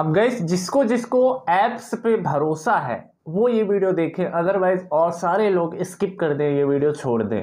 अब गई जिसको जिसको ऐप्स पे भरोसा है वो ये वीडियो देखें अदरवाइज और सारे लोग स्किप कर दें ये वीडियो छोड़ दें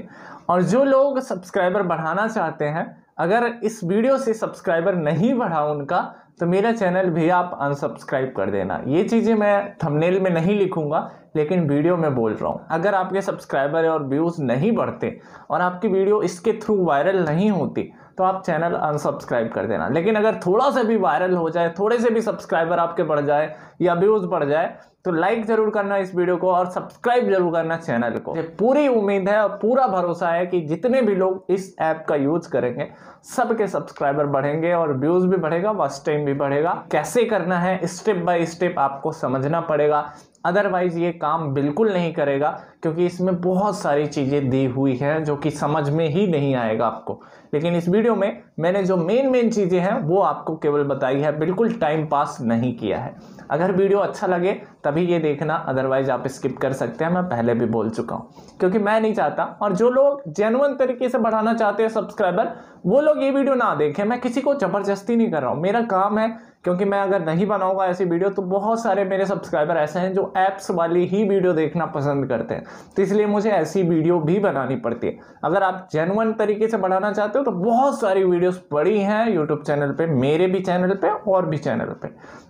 और जो लोग सब्सक्राइबर बढ़ाना चाहते हैं अगर इस वीडियो से सब्सक्राइबर नहीं बढ़ा उनका तो मेरा चैनल भी आप अनसब्सक्राइब कर देना ये चीज़ें मैं थंबनेल में नहीं लिखूंगा लेकिन वीडियो में बोल रहा हूँ अगर आपके सब्सक्राइबर और व्यूज़ नहीं बढ़ते और आपकी वीडियो इसके थ्रू वायरल नहीं होती तो आप चैनल अनसब्सक्राइब कर देना लेकिन अगर थोड़ा सा भी वायरल हो जाए थोड़े से भी सब्सक्राइबर आपके बढ़ जाए या व्यूज़ बढ़ जाए तो लाइक जरूर करना इस वीडियो को और सब्सक्राइब जरूर करना चैनल को पूरी उम्मीद है और पूरा भरोसा है कि जितने भी लोग इस ऐप का यूज करेंगे सबके सब्सक्राइबर बढ़ेंगे और व्यूज भी बढ़ेगा वॉच टाइम भी बढ़ेगा कैसे करना है स्टेप बाय स्टेप आपको समझना पड़ेगा अदरवाइज ये काम बिल्कुल नहीं करेगा क्योंकि इसमें बहुत सारी चीज़ें दी हुई हैं जो कि समझ में ही नहीं आएगा आपको लेकिन इस वीडियो में मैंने जो मेन मेन चीज़ें हैं वो आपको केवल बताई है बिल्कुल टाइम पास नहीं किया है अगर वीडियो अच्छा लगे तभी ये देखना अदरवाइज आप स्किप कर सकते हैं मैं पहले भी बोल चुका हूँ क्योंकि मैं नहीं चाहता और जो लोग जेनुअन तरीके से बढ़ाना चाहते हैं सब्सक्राइबर वो लोग ये वीडियो ना देखें मैं किसी को ज़बरदस्ती नहीं कर रहा हूँ मेरा काम है क्योंकि मैं अगर नहीं बनाऊंगा ऐसी वीडियो तो बहुत सारे मेरे सब्सक्राइबर ऐसे हैं जो ऐप्स वाली ही वीडियो देखना पसंद करते हैं तो इसलिए मुझे ऐसी वीडियो भी बनानी पड़ती है अगर आप जेनवन तरीके से बढ़ाना चाहते हो तो बहुत सारी वीडियोस पड़ी हैं यूट्यूब चैनल पे मेरे भी चैनल पे और भी चैनल पे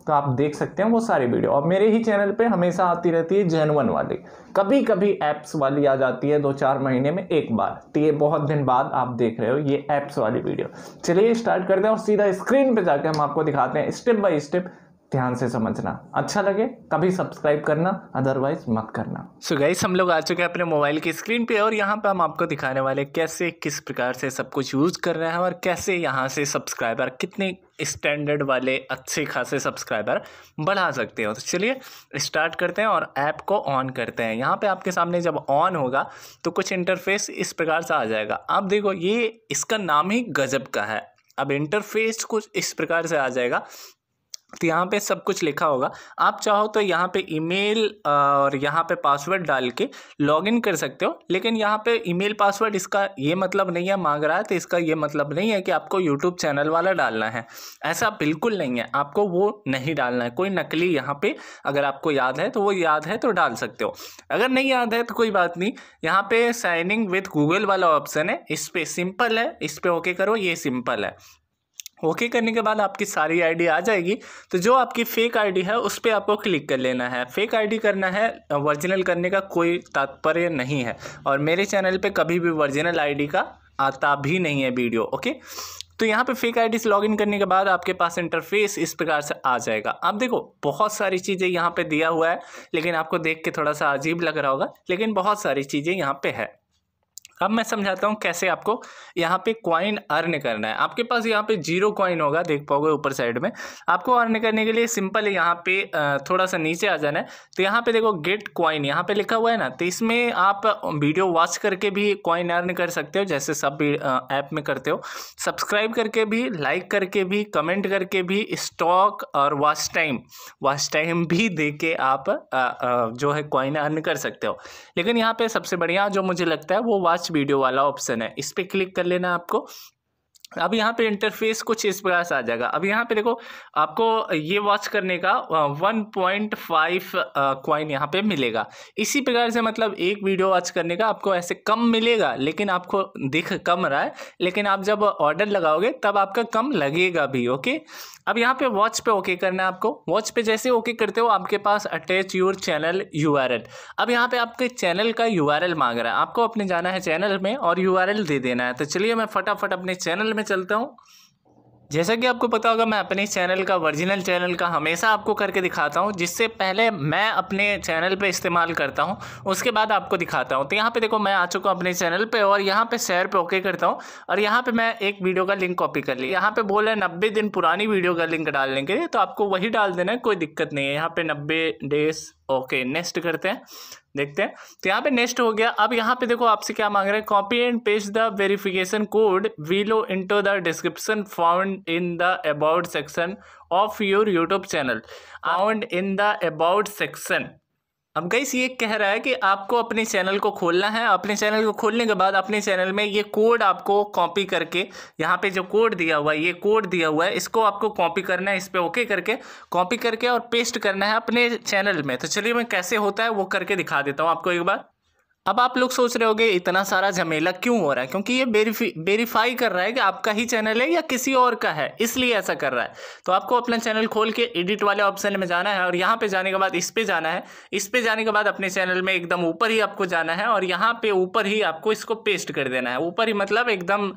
तो आप देख सकते हैं वो सारी वीडियो और मेरे ही चैनल पे हमेशा आती रहती है जेनवन वाली कभी कभी ऐप्स वाली आ जाती है दो चार महीने में एक बार तो ये बहुत दिन बाद आप देख रहे हो ये ऐप्स वाली वीडियो चलिए स्टार्ट करते हैं और सीधा स्क्रीन पर जाकर हम आपको दिखाते हैं स्टेप बाई स्टेप ध्यान से समझना अच्छा लगे कभी सब्सक्राइब करना अदरवाइज मत करना सो so गाइस हम लोग आ चुके हैं अपने मोबाइल की स्क्रीन पे और यहाँ पे हम आपको दिखाने वाले कैसे किस प्रकार से सब कुछ यूज़ कर रहे हैं और कैसे यहाँ से सब्सक्राइबर कितने स्टैंडर्ड वाले अच्छे खासे सब्सक्राइबर बढ़ा सकते हो तो चलिए स्टार्ट करते हैं और ऐप को ऑन करते हैं यहाँ पे आपके सामने जब ऑन होगा तो कुछ इंटरफेस इस प्रकार से आ जाएगा आप देखो ये इसका नाम ही गजब का है अब इंटरफेस कुछ इस प्रकार से आ जाएगा तो यहाँ पे सब कुछ लिखा होगा आप चाहो तो यहाँ पे ईमेल और यहाँ पे पासवर्ड डाल के लॉगिन कर सकते हो लेकिन यहाँ पे ईमेल पासवर्ड इसका ये मतलब नहीं है मांग रहा है तो इसका ये मतलब नहीं है कि आपको यूट्यूब चैनल वाला डालना है ऐसा बिल्कुल नहीं है आपको वो नहीं डालना है कोई नकली यहाँ पर अगर आपको याद है तो वो याद है तो डाल सकते हो अगर नहीं याद है तो कोई बात नहीं यहाँ पर साइनिंग विथ गूगल वाला ऑप्शन है इस पर सिंपल है इस पर ओके करो ये सिंपल है ओके okay करने के बाद आपकी सारी आईडी आ जाएगी तो जो आपकी फेक आईडी है उस पर आपको क्लिक कर लेना है फेक आईडी करना है वर्जिनल करने का कोई तात्पर्य नहीं है और मेरे चैनल पे कभी भी वर्जिनल आईडी का आता भी नहीं है वीडियो ओके तो यहाँ पे फेक आईडी से लॉगिन करने के बाद आपके पास इंटरफेस इस प्रकार से आ जाएगा आप देखो बहुत सारी चीज़ें यहाँ पे दिया हुआ है लेकिन आपको देख के थोड़ा सा अजीब लग रहा होगा लेकिन बहुत सारी चीज़ें यहाँ पे है अब मैं समझाता हूँ कैसे आपको यहाँ पे क्वाइन अर्न करना है आपके पास यहाँ पे जीरो क्वाइन होगा देख पाओगे ऊपर साइड में आपको अर्न करने के लिए सिंपल यहाँ पे थोड़ा सा नीचे आ जाना है तो यहाँ पे देखो गेट क्वाइन यहाँ पे लिखा हुआ है ना तो इसमें आप वीडियो वॉच करके भी क्वाइन अर्न कर सकते हो जैसे सब ऐप में करते हो सब्सक्राइब करके भी लाइक करके भी कमेंट करके भी स्टॉक और वॉच टाइम वॉच टाइम भी दे के आप जो है क्वाइन अर्न कर सकते हो लेकिन यहाँ पर सबसे बढ़िया जो मुझे लगता है वो वॉच वीडियो वाला ऑप्शन है इस पर क्लिक कर लेना आपको अब यहाँ पे इंटरफेस कुछ इस प्रकार से आ जाएगा अब यहाँ पे देखो आपको ये वॉच करने का 1.5 पॉइंट क्वाइन यहाँ पे मिलेगा इसी प्रकार से मतलब एक वीडियो वॉच करने का आपको ऐसे कम मिलेगा लेकिन आपको दिख कम रहा है लेकिन आप जब ऑर्डर लगाओगे तब आपका कम लगेगा भी ओके अब यहाँ पे वॉच पे ओके करना है आपको वॉच पे जैसे ओके करते हो आपके पास अटैच योर चैनल यू अब यहाँ पे आपके चैनल का यू मांग रहा है आपको अपने जाना है चैनल में और यू दे देना है तो चलिए मैं फटाफट अपने चैनल में चलता हूँ जैसा कि आपको पता होगा मैं अपने चैनल का ओरिजिनल चैनल का हमेशा आपको करके दिखाता हूँ जिससे पहले मैं अपने चैनल पे इस्तेमाल करता हूँ उसके बाद आपको दिखाता हूँ तो यहाँ पे देखो मैं आ चुका हूँ अपने चैनल पे और यहाँ पे शेयर पे ओके करता हूँ और यहाँ पे मैं एक वीडियो का लिंक कॉपी कर लिया यहाँ पर बोल रहे नब्बे दिन पुरानी वीडियो का लिंक डालने के लिए तो आपको वही डाल देना है कोई दिक्कत नहीं है यहाँ पर नब्बे डेज ओके नेक्स्ट करते हैं देखते हैं तो यहाँ पे नेक्स्ट हो गया अब यहाँ पे देखो आपसे क्या मांग रहे हैं copy and paste the verification code below into the description found in the about section of your YouTube channel found in the about section अब गई ये कह रहा है कि आपको अपने चैनल को खोलना है अपने चैनल को खोलने के बाद अपने चैनल में ये कोड आपको कॉपी करके यहाँ पे जो कोड दिया हुआ है ये कोड दिया हुआ है इसको आपको कॉपी करना है इस पर ओके करके कॉपी करके और पेस्ट करना है अपने चैनल में तो चलिए मैं कैसे होता है वो करके दिखा देता हूँ आपको एक बार अब आप लोग सोच रहे होंगे इतना सारा झमेला क्यों हो रहा है क्योंकि ये वेरीफाई कर रहा है कि आपका ही चैनल है या किसी और का है इसलिए ऐसा कर रहा है तो आपको अपना चैनल खोल के एडिट वाले ऑप्शन में जाना है और यहाँ पे जाने के बाद इस पे जाना है इस पे जाने के बाद अपने चैनल में एकदम ऊपर ही आपको जाना है और यहाँ पे ऊपर ही आपको इसको पेस्ट कर देना है ऊपर ही मतलब एकदम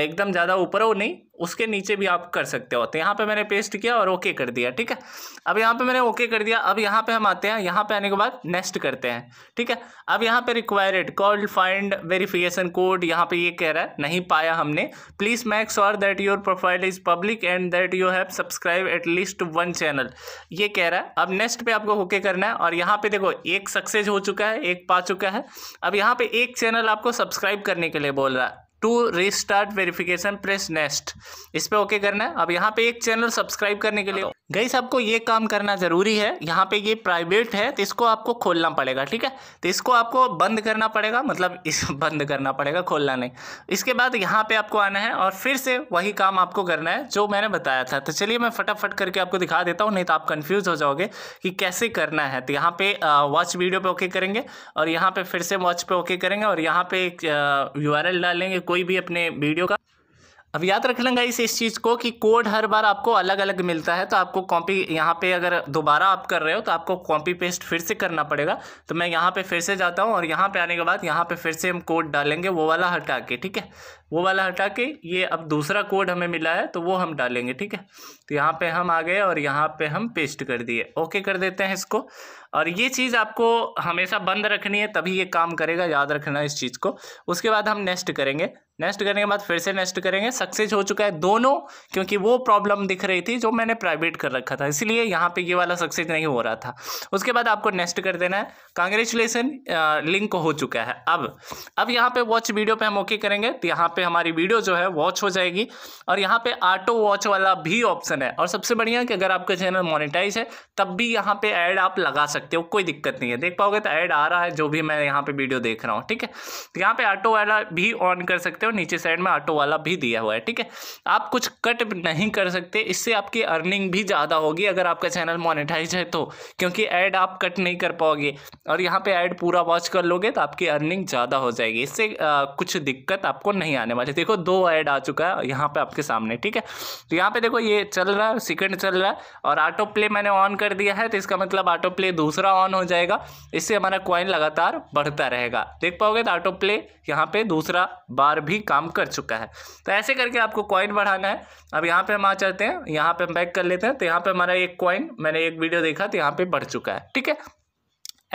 एकदम ज़्यादा ऊपर हो नहीं उसके नीचे भी आप कर सकते हो तो यहाँ पे मैंने पेस्ट किया और ओके कर दिया ठीक है अब यहाँ पे मैंने ओके कर दिया अब यहाँ पे हम आते हैं यहाँ पे आने के बाद नेक्स्ट करते हैं ठीक है अब यहाँ पे required call find verification code यहाँ पे ये कह रहा है नहीं पाया हमने please make sure that your profile is public and that you have subscribe at least one channel ये कह रहा है अब नेक्स्ट पर आपको ओके करना है और यहाँ पे देखो एक सक्सेस हो चुका है एक पा चुका है अब यहाँ पर एक चैनल आपको सब्सक्राइब करने के लिए बोल रहा है to restart verification press next इस पर ओके करना है अब यहाँ पे एक चैनल सब्सक्राइब करने के लिए गई आपको ये काम करना ज़रूरी है यहाँ पे ये प्राइवेट है तो इसको आपको खोलना पड़ेगा ठीक है तो इसको आपको बंद करना पड़ेगा मतलब इस बंद करना पड़ेगा खोलना नहीं इसके बाद यहाँ पे आपको आना है और फिर से वही काम आपको करना है जो मैंने बताया था तो चलिए मैं फटाफट करके आपको दिखा देता हूँ नहीं तो आप कन्फ्यूज़ हो जाओगे कि कैसे करना है तो यहाँ पर वॉच वीडियो पर ओके करेंगे और यहाँ पर फिर से वॉच पर ओके करेंगे और यहाँ पर एक यू डालेंगे कोई भी अपने वीडियो का अब याद रख लेंगे इस इस चीज़ को कि कोड हर बार आपको अलग अलग मिलता है तो आपको कॉपी यहाँ पे अगर दोबारा आप कर रहे हो तो आपको कॉपी पेस्ट फिर से करना पड़ेगा तो मैं यहाँ पे फिर से जाता हूँ और यहाँ पे आने के बाद यहाँ पे फिर से हम कोड डालेंगे वो वाला हटा के ठीक है वो वाला हटा के ये अब दूसरा कोड हमें मिला है तो वो हम डालेंगे ठीक है तो यहाँ पर हम आ गए और यहाँ पर हम पेस्ट कर दिए ओके कर देते हैं इसको और ये चीज़ आपको हमेशा बंद रखनी है तभी ये काम करेगा याद रखना इस चीज़ को उसके बाद हम नेक्स्ट करेंगे नेक्स्ट करने के बाद फिर से नेक्स्ट करेंगे सक्सेस हो चुका है दोनों क्योंकि वो प्रॉब्लम दिख रही थी जो मैंने प्राइवेट कर रखा था इसलिए यहाँ पे ये वाला सक्सेस नहीं हो रहा था उसके बाद आपको नेक्स्ट कर देना है कांग्रेचुलेसन लिंक हो चुका है अब अब यहाँ पे वॉच वीडियो पे हम ओके करेंगे तो यहाँ पे हमारी वीडियो जो है वॉच हो जाएगी और यहाँ पे ऑटो वॉच वाला भी ऑप्शन है और सबसे बढ़िया कि अगर आपका चैनल मोनिटाइज है तब भी यहाँ पे ऐड आप लगा सकते हो कोई दिक्कत नहीं है देख पाओगे तो ऐड आ रहा है जो भी मैं यहाँ पे वीडियो देख रहा हूँ ठीक है तो यहाँ पे ऑटो वाला भी ऑन कर सकते हो नीचे साइड में ऑटो वाला भी दिया हुआ है ठीक है आप कुछ कट नहीं कर सकते इससे आपकी अर्निंग भी ज़्यादा होगी अगर आपका चैनल मोनिटाइज है तो क्योंकि ऐड आप कट नहीं कर पाओगे और यहाँ पर ऐड पूरा वॉच कर लोगे तो आपकी अर्निंग ज़्यादा हो जाएगी इससे आ, कुछ दिक्कत आपको नहीं आने वाली देखो दो ऐड आ चुका है यहाँ पर आपके सामने ठीक है तो यहाँ पर देखो ये चल रहा है सेकंड चल रहा है और ऑटो प्ले मैंने ऑन कर दिया है तो इसका मतलब ऑटो प्ले दूसरा ऑन हो जाएगा इससे हमारा क्वाइन लगातार बढ़ता रहेगा देख पाओगे तो ऑटो प्ले यहाँ पे दूसरा बार भी भी काम कर चुका है तो ऐसे करके आपको कॉइन बढ़ाना है अब यहाँ पे हम आ चलते हैं यहाँ पे हम बैक कर लेते हैं तो यहाँ पे हमारा एक कॉइन मैंने एक वीडियो देखा तो यहाँ पे बढ़ चुका है ठीक है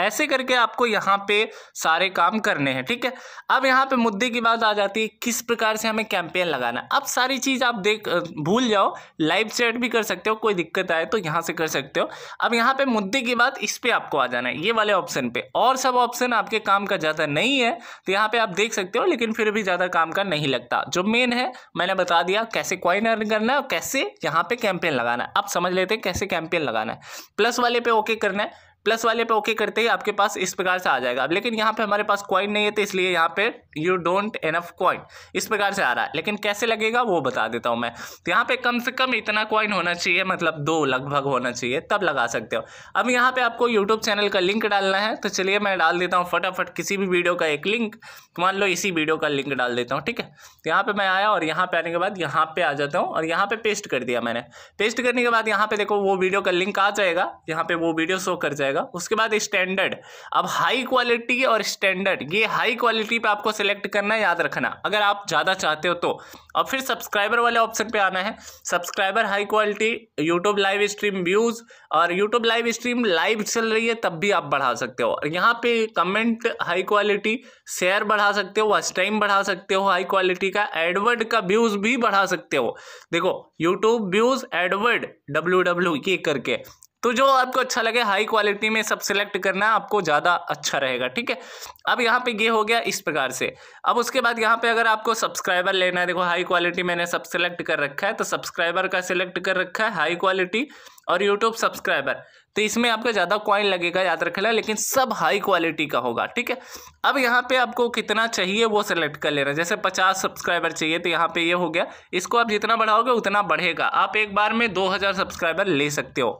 ऐसे करके आपको यहाँ पे सारे काम करने हैं ठीक है अब यहाँ पे मुद्दे की बात आ जाती है किस प्रकार से हमें कैंपेन लगाना है अब सारी चीज़ आप देख भूल जाओ लाइव चैट भी कर सकते हो कोई दिक्कत आए तो यहाँ से कर सकते हो अब यहाँ पे मुद्दे की बात इस पर आपको आ जाना है ये वाले ऑप्शन पे और सब ऑप्शन आपके काम का ज़्यादा नहीं है तो यहाँ पर आप देख सकते हो लेकिन फिर भी ज़्यादा काम का नहीं लगता जो मेन है मैंने बता दिया कैसे क्वाइन अर्न करना है और कैसे यहाँ पर कैंपेन लगाना है आप समझ लेते हैं कैसे कैंपेन लगाना है प्लस वाले पे ओके करना है प्लस वाले पे ओके करते ही आपके पास इस प्रकार से आ जाएगा अब लेकिन यहाँ पे हमारे पास कॉइन नहीं है तो इसलिए यहाँ पे यू डोंट एनफ कॉइन इस प्रकार से आ रहा है लेकिन कैसे लगेगा वो बता देता हूँ मैं तो यहाँ पे कम से कम इतना कॉइन होना चाहिए मतलब दो लगभग होना चाहिए तब लगा सकते हो अब यहाँ पे आपको यूट्यूब चैनल का लिंक डालना है तो चलिए मैं डाल देता हूँ फटाफट किसी भी वीडियो का एक लिंक मान लो इसी वीडियो का लिंक डाल देता हूँ ठीक है तो यहाँ पर मैं आया और यहाँ पर आने के बाद यहाँ पर आ जाता हूँ और यहाँ पर पेस्ट कर दिया मैंने पेस्ट करने के बाद यहाँ पर देखो वो वीडियो का लिंक आ जाएगा यहाँ पर वो वीडियो शो कर जाएगा जाएगा उसके बाद स्टैंडर्ड अब हाई क्वालिटी और स्टैंडर्ड ये हाई क्वालिटी पे आपको सेलेक्ट करना है याद रखना अगर आप ज़्यादा चाहते हो तो और फिर सब्सक्राइबर वाले ऑप्शन पे आना है subscriber high quality YouTube live stream views और यूट्यूब लाइव स्ट्रीम लाइव चल रही है तब भी आप बढ़ा सकते हो और यहाँ पर कमेंट हाई क्वालिटी शेयर बढ़ा सकते हो वॉच टाइम बढ़ा सकते हो हाई क्वालिटी का एडवर्ड का व्यूज़ भी बढ़ा सकते हो देखो यूट्यूब व्यूज़ एडवर्ड डब्ल्यू डब्ल्यू ये करके तो जो आपको अच्छा लगे हाई क्वालिटी में सब सिलेक्ट करना आपको ज़्यादा अच्छा रहेगा ठीक है अब यहाँ पे ये हो गया इस प्रकार से अब उसके बाद यहाँ पे अगर आपको सब्सक्राइबर लेना है देखो हाई क्वालिटी मैंने सब सिलेक्ट कर रखा है तो सब्सक्राइबर का सिलेक्ट कर रखा है हाई क्वालिटी और यूट्यूब सब्सक्राइबर तो इसमें आपका ज़्यादा कॉइन लगेगा याद रखना लेकिन सब हाई क्वालिटी का होगा ठीक है अब यहाँ पे आपको कितना चाहिए वो सेलेक्ट कर लेना जैसे पचास सब्सक्राइबर चाहिए तो यहाँ पे ये यह हो गया इसको आप जितना बढ़ाओगे उतना बढ़ेगा आप एक बार में दो हज़ार सब्सक्राइबर ले सकते हो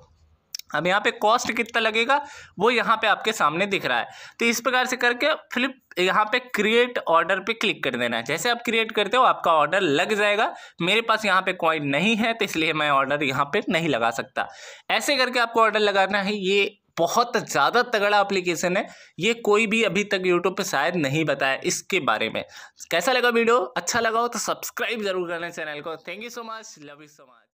अब यहाँ पे कॉस्ट कितना लगेगा वो यहाँ पे आपके सामने दिख रहा है तो इस प्रकार से करके फ्लिप यहाँ पे क्रिएट ऑर्डर पे क्लिक कर देना है जैसे आप क्रिएट करते हो आपका ऑर्डर लग जाएगा मेरे पास यहाँ पे कॉइन नहीं है तो इसलिए मैं ऑर्डर यहाँ पे नहीं लगा सकता ऐसे करके आपको ऑर्डर लगाना है ये बहुत ज़्यादा तगड़ा एप्लीकेशन है ये कोई भी अभी तक यूट्यूब पर शायद नहीं बताया इसके बारे में कैसा लगा वीडियो अच्छा लगा हो तो सब्सक्राइब जरूर करना चैनल को thank you so much love you so much